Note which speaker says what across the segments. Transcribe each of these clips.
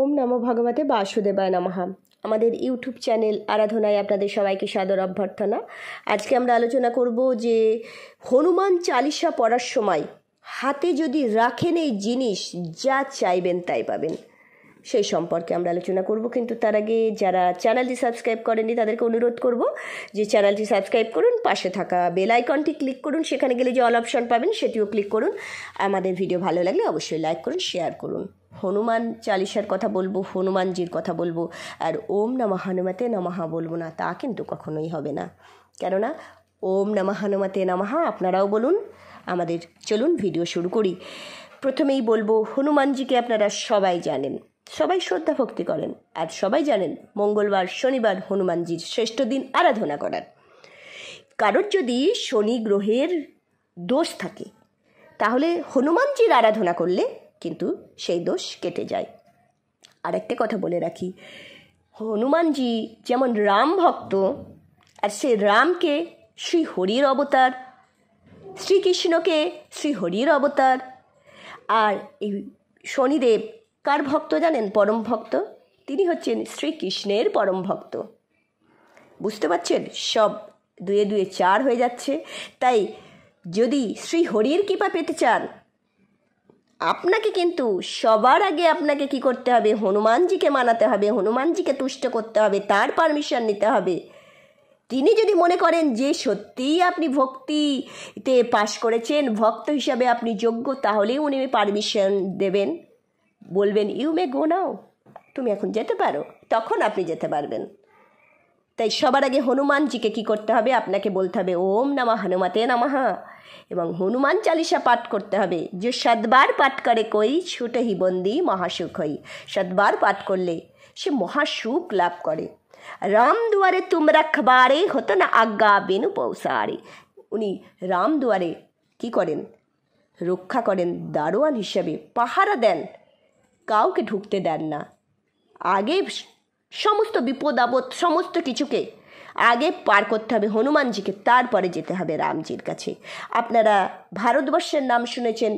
Speaker 1: ওম নম ভগবতে বাসুদেবায় নমহা আমাদের ইউটিউব চ্যানেল আরাধনায় আপনাদের সবাইকে সাদর অভ্যর্থনা আজকে আমরা আলোচনা করব যে হনুমান চালিশা পড়ার সময় হাতে যদি রাখেন এই জিনিস যা চাইবেন তাই পাবেন সেই সম্পর্কে আমরা আলোচনা করব কিন্তু তার আগে যারা চ্যানেলটি সাবস্ক্রাইব করেননি তাদেরকে অনুরোধ করব যে চ্যানেলটি সাবস্ক্রাইব করুন পাশে থাকা বেল আইকনটি ক্লিক করুন সেখানে গেলে যে অল অপশন পাবেন সেটিও ক্লিক করুন আমাদের ভিডিও ভালো লাগলে অবশ্যই লাইক করুন শেয়ার করুন হনুমান চালিসার কথা বলবো হনুমানজির কথা বলবো আর ওম নমা হনুমাতে নমাহা বলবো না তা কিন্তু কখনোই হবে না কেননা ওম নমা হনুমাতে নমাহা আপনারাও বলুন আমাদের চলুন ভিডিও শুরু করি প্রথমেই বলবো হনুমানজিকে আপনারা সবাই জানেন সবাই শ্রদ্ধা ভক্তি করেন আর সবাই জানেন মঙ্গলবার শনিবার হনুমানজির শ্রেষ্ঠ দিন আরাধনা করার কারোর যদি শনি গ্রহের দোষ থাকে তাহলে হনুমানজির আরাধনা করলে কিন্তু সেই দোষ কেটে যায় আরেকটা কথা বলে রাখি হনুমানজি যেমন রাম ভক্ত আর সে রামকে শ্রী হরির অবতার শ্রীকৃষ্ণকে শ্রী হরির অবতার আর এই শনিদেব কার ভক্ত জানেন পরম ভক্ত তিনি হচ্ছেন শ্রীকৃষ্ণের পরম ভক্ত বুঝতে পারছেন সব দুয়ে দুয়ে চার হয়ে যাচ্ছে তাই যদি শ্রী হরির কৃপা পেতে চান আপনাকে কিন্তু সবার আগে আপনাকে কি করতে হবে হনুমানজিকে মানাতে হবে হনুমানজিকে তুষ্ট করতে হবে তার পারমিশন নিতে হবে তিনি যদি মনে করেন যে সত্যিই আপনি ভক্তিতে পাশ করেছেন ভক্ত হিসাবে আপনি যোগ্য তাহলেই উনি পারমিশন দেবেন বলবেন ইউ মে গো নাও তুমি এখন যেতে পারো তখন আপনি যেতে পারবেন তাই সবার আগে হনুমানজিকে কি করতে হবে আপনাকে বলতে হবে ওম নামা হনুমাতে নামাহা এবং হনুমান চালিসা পাঠ করতে হবে যে সাতবার পাঠ করে কই হি বন্দি মহাসুখ হই সাতবার পাঠ করলে সে মহাসুখ লাভ করে রাম দুয়ারে তোমরা খবারে হতো না আজ্ঞা বেনু পৌসারে উনি রাম দুয়ারে কি করেন রক্ষা করেন দারোয়ান হিসাবে পাহারা দেন কাউকে ঢুকতে দেন না আগে সমস্ত বিপদ আপদ সমস্ত কিছুকে আগে পার করতে হবে হনুমানজিকে তারপরে যেতে হবে রামজির কাছে আপনারা ভারতবর্ষের নাম শুনেছেন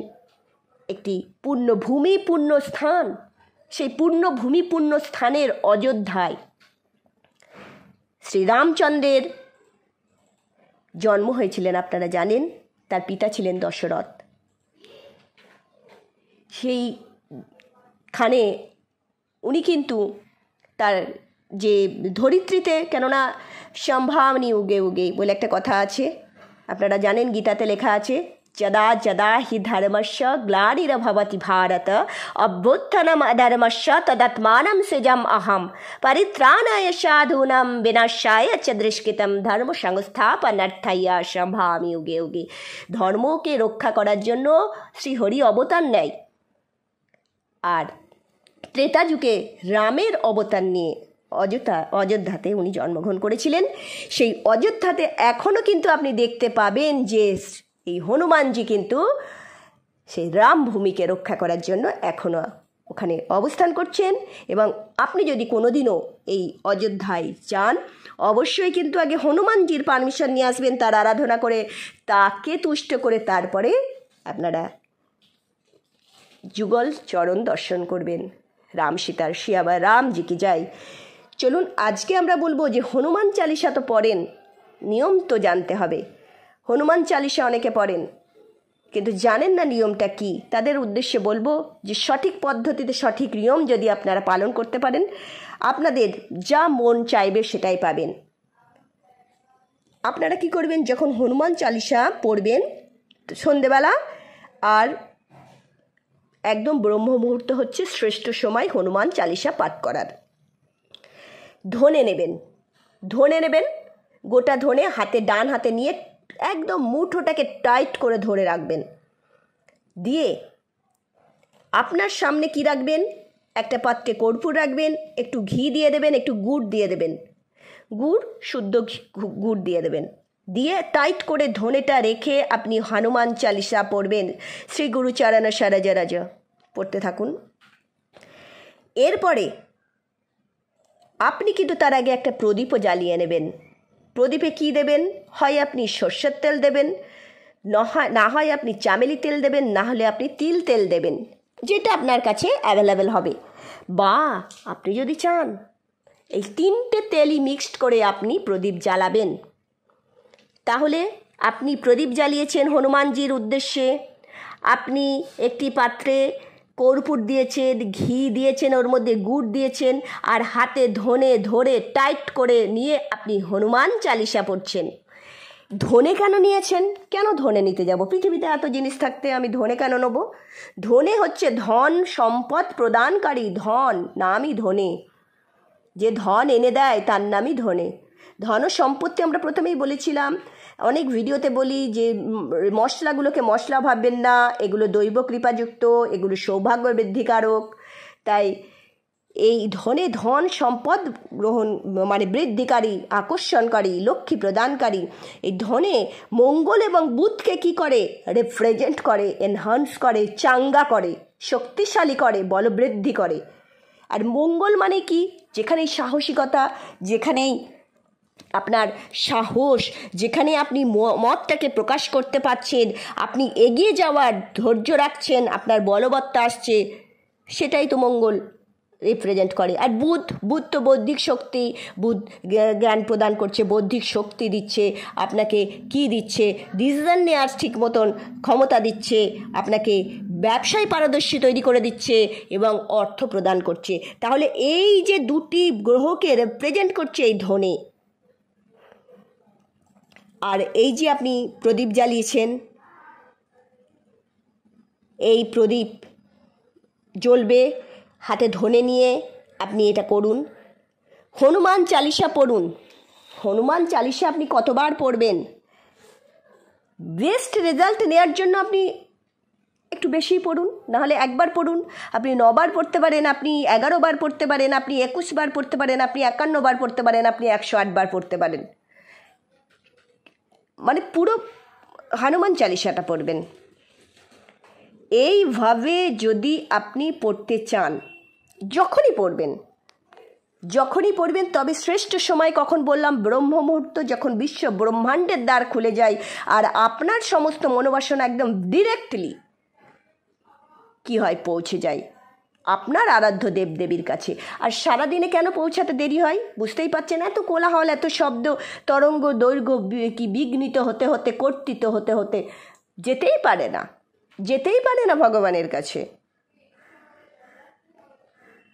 Speaker 1: একটি পূর্ণভূমি পূর্ণ স্থান সেই পূর্ণভূমি পূর্ণ স্থানের অযোধ্যায় শ্রীরামচন্দ্রের জন্ম হয়েছিলেন আপনারা জানেন তার পিতা ছিলেন দশরথ সেই খানে উনি কিন্তু তার যে ধরিত্রীতে কেননা সম্ভাবনী উগে উগে বলে একটা কথা আছে আপনারা জানেন গীতাতে লেখা আছে যদা যদা হি ধর্মস্য ভবতি ভারত অভ্যুত্থনম অধর্মস্য তদাত্মানম সেজম অহম পরিত্রাণায় সাধুনাম বিনাশায় চদৃষ্কৃতম ধর্ম সংস্থাপনার্থাইয়া সম্ভামি উগে উগে ধর্মকে রক্ষা করার জন্য শ্রীহরি অবতার নেয় আর ত্রেতা যুগে রামের অবতার নিয়ে অযোধ্যা অযোধ্যাতে উনি জন্মগ্রহণ করেছিলেন সেই অযোধ্যাতে এখনও কিন্তু আপনি দেখতে পাবেন যে এই হনুমানজি কিন্তু সেই রাম ভূমিকে রক্ষা করার জন্য এখনও ওখানে অবস্থান করছেন এবং আপনি যদি কোনোদিনও এই অযোধ্যায় যান অবশ্যই কিন্তু আগে হনুমানজির পারমিশন নিয়ে আসবেন তার আরাধনা করে তাকে তুষ্ট করে তারপরে আপনারা যুগল চরণ দর্শন করবেন রাম সীতার সে আবার রামজি কি যাই চলুন আজকে আমরা বলবো যে হনুমান চালিসা তো পড়েন নিয়ম তো জানতে হবে হনুমান চালিসা অনেকে পড়েন কিন্তু জানেন না নিয়মটা কি তাদের উদ্দেশ্যে বলবো যে সঠিক পদ্ধতিতে সঠিক নিয়ম যদি আপনারা পালন করতে পারেন আপনাদের যা মন চাইবে সেটাই পাবেন আপনারা কি করবেন যখন হনুমান চালিসা পড়বেন সন্ধেবেলা আর একদম ব্রহ্ম মুহূর্ত হচ্ছে শ্রেষ্ঠ সময় হনুমান চালিসা পাঠ করার ধনে নেবেন ধনে নেবেন গোটা ধনে হাতে ডান হাতে নিয়ে একদম মুঠোটাকে টাইট করে ধরে রাখবেন দিয়ে আপনার সামনে কি রাখবেন একটা পাত্রে কর্পূর রাখবেন একটু ঘি দিয়ে দেবেন একটু গুড় দিয়ে দেবেন গুড় শুদ্ধ গুড় দিয়ে দেবেন দিয়ে টাইট করে ধনেটা রেখে আপনি হনুমান চালিসা পড়বেন শ্রী গুরুচারানা সারাজা রাজা পড়তে থাকুন এরপরে আপনি কিন্তু তার আগে একটা প্রদীপও জ্বালিয়ে নেবেন প্রদীপে কি দেবেন হয় আপনি সর্ষের তেল দেবেন না হয় আপনি চামেলি তেল দেবেন না হলে আপনি তিল তেল দেবেন যেটা আপনার কাছে অ্যাভেলেবেল হবে বা আপনি যদি চান এই তিনটে তেলই মিক্সড করে আপনি প্রদীপ জ্বালাবেন তাহলে আপনি প্রদীপ জ্বালিয়েছেন হনুমানজির উদ্দেশ্যে আপনি একটি পাত্রে কর্পূর দিয়েছেন ঘি দিয়েছেন ওর মধ্যে গুড় দিয়েছেন আর হাতে ধনে ধরে টাইট করে নিয়ে আপনি হনুমান চালিশা পড়ছেন ধনে কেন নিয়েছেন কেন ধনে নিতে যাব পৃথিবীতে এত জিনিস থাকতে আমি ধনে কেন নেব ধনে হচ্ছে ধন সম্পদ প্রদানকারী ধন নামই ধনে যে ধন এনে দেয় তার নামই ধনে ধন সম্পত্তি আমরা প্রথমেই বলেছিলাম অনেক ভিডিওতে বলি যে মশলাগুলোকে মশলা ভাববেন না এগুলো দৈব কৃপাযুক্ত এগুলো সৌভাগ্য বৃদ্ধিকারক তাই এই ধনে ধন সম্পদ গ্রহণ মানে বৃদ্ধিকারী আকর্ষণকারী লক্ষ্মী প্রদানকারী এই ধনে মঙ্গল এবং বুধকে কি করে রিপ্রেজেন্ট করে এনহান্স করে চাঙ্গা করে শক্তিশালী করে বলবৃদ্ধি করে আর মঙ্গল মানে কি যেখানেই সাহসিকতা যেখানেই আপনার সাহস যেখানে আপনি মতটাকে প্রকাশ করতে পারছেন আপনি এগিয়ে যাওয়ার ধৈর্য রাখছেন আপনার বলবত্তা আসছে সেটাই তো মঙ্গল রিপ্রেজেন্ট করে আর বুধ বুধ তো বৌদ্ধিক শক্তি বুধ জ্ঞান প্রদান করছে বৌদ্ধিক শক্তি দিচ্ছে আপনাকে কি দিচ্ছে ডিসিশন নেওয়ার ঠিক মতন ক্ষমতা দিচ্ছে আপনাকে ব্যবসায় পারদর্শী তৈরি করে দিচ্ছে এবং অর্থ প্রদান করছে তাহলে এই যে দুটি গ্রহকে রিপ্রেজেন্ট করছে এই ধনে আর এই যে আপনি প্রদীপ জ্বালিয়েছেন এই প্রদীপ জ্বলবে হাতে ধনে নিয়ে আপনি এটা করুন হনুমান চালিসা পড়ুন হনুমান চালিসা আপনি কতবার পড়বেন বেস্ট রেজাল্ট নেওয়ার জন্য আপনি একটু বেশি পড়ুন নাহলে একবার পড়ুন আপনি নবার পড়তে পারেন আপনি এগারো বার পড়তে পারেন আপনি একুশ বার পড়তে পারেন আপনি একান্ন বার পড়তে পারেন আপনি একশো আট বার পড়তে পারেন মানে পুরো হনুমান চালিশাটা পড়বেন এইভাবে যদি আপনি পড়তে চান যখনই পড়বেন যখনই পড়বেন তবে শ্রেষ্ঠ সময় কখন বললাম ব্রহ্ম মুহূর্ত যখন বিশ্ব ব্রহ্মাণ্ডের দ্বার খুলে যায় আর আপনার সমস্ত মনোবাসনা একদম ডিরেক্টলি কি হয় পৌঁছে যায় আপনার আরাধ্য দেবদেবীর কাছে আর সারাদিনে কেন পৌঁছাতে দেরি হয় বুঝতেই পারছেন এত কোলাহল এত শব্দ তরঙ্গ দৈর্ঘ্য কি বিঘ্নিত হতে হতে কর্তিত হতে হতে যেতেই পারে না যেতেই পারে না ভগবানের কাছে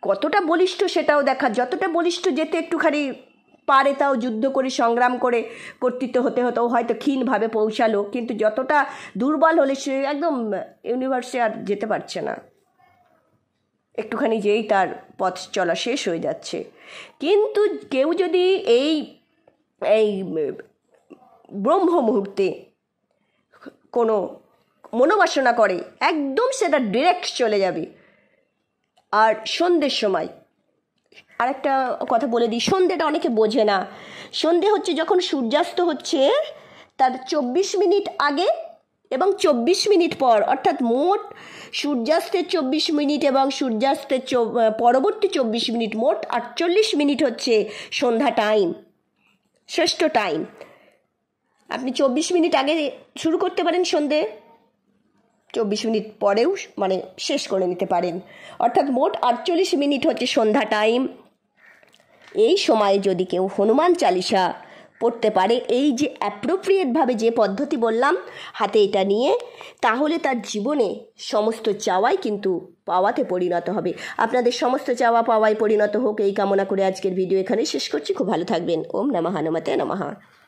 Speaker 1: কতটা বলিষ্ঠ সেটাও দেখা যতটা বলিষ্ঠ যেতে একটুখানি পারে তাও যুদ্ধ করে সংগ্রাম করে কর্তৃত্ব হতে হতেও হয়তো ক্ষীণভাবে পৌঁছালো কিন্তু যতটা দুর্বল হলে সে একদম ইউনিভার্সে আর যেতে পারছে না একটুখানি যেই তার পথ চলা শেষ হয়ে যাচ্ছে কিন্তু কেউ যদি এই এই ব্রহ্ম মুহূর্তে কোনো মনোবাসনা করে একদম সেটা ডিরেক্ট চলে যাবে আর সন্ধ্যের সময় আর একটা কথা বলে দিই সন্ধ্যেটা অনেকে বোঝে না সন্ধ্যে হচ্ছে যখন সূর্যাস্ত হচ্ছে তার চব্বিশ মিনিট আগে এবং চব্বিশ মিনিট পর অর্থাৎ মোট সূর্যাস্তের চব্বিশ মিনিট এবং সূর্যাস্তের পরবর্তী চব্বিশ মিনিট মোট আটচল্লিশ মিনিট হচ্ছে সন্ধ্যা টাইম শ্রেষ্ঠ টাইম আপনি চব্বিশ মিনিট আগে শুরু করতে পারেন সন্ধে চব্বিশ মিনিট পরেও মানে শেষ করে নিতে পারেন অর্থাৎ মোট আটচল্লিশ মিনিট হচ্ছে সন্ধ্যা টাইম এই সময়ে যদি কেউ হনুমান চালিসা পড়তে পারে এই যে অ্যাপ্রোপ্রিয়েটভাবে যে পদ্ধতি বললাম হাতে এটা নিয়ে তাহলে তার জীবনে সমস্ত চাওয়াই কিন্তু পাওয়াতে পরিণত হবে আপনাদের সমস্ত চাওয়া পাওয়ায় পরিণত হোক এই কামনা করে আজকের ভিডিও এখানে শেষ করছি খুব ভালো থাকবেন ওম নমাহা নমাতে নমাহা